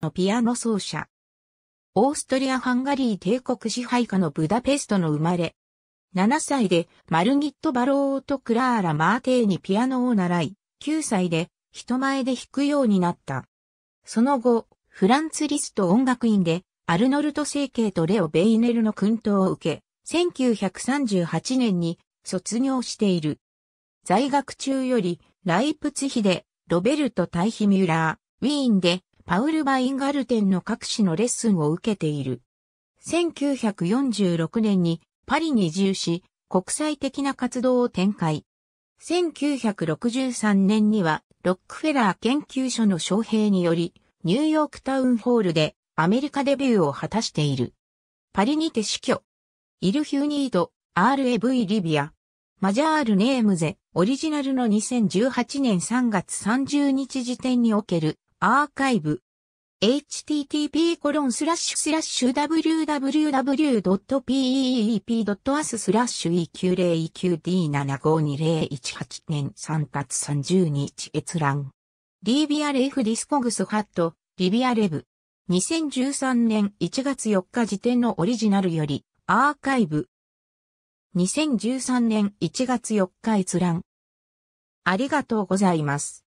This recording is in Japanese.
のピアノ奏者。オーストリア・ハンガリー帝国支配下のブダペストの生まれ。7歳でマルギット・バローとクラーラ・マーテーにピアノを習い、9歳で人前で弾くようになった。その後、フランツ・リスト音楽院でアルノルトケイとレオ・ベイネルの訓導を受け、1938年に卒業している。在学中よりライプツヒでロベルト・タイヒミュラー、ウィーンでパウル・バインガルテンの各種のレッスンを受けている。1946年にパリに移住し、国際的な活動を展開。1963年にはロックフェラー研究所の招聘により、ニューヨークタウンホールでアメリカデビューを果たしている。パリにて死去。イル・ヒューニード、RAV リビア。マジャール・ネームゼ、オリジナルの2018年3月30日時点におけるアーカイブ、http コロンスラッシュスラッシュ www.peep.as スラッシュ e q 0 e q d 7 5 2 0 1 8年3月30日閲覧。リビアレフディスコグスハット、リビアレブ。2013年1月4日時点のオリジナルより、アーカイブ。2013年1月4日閲覧。ありがとうございます。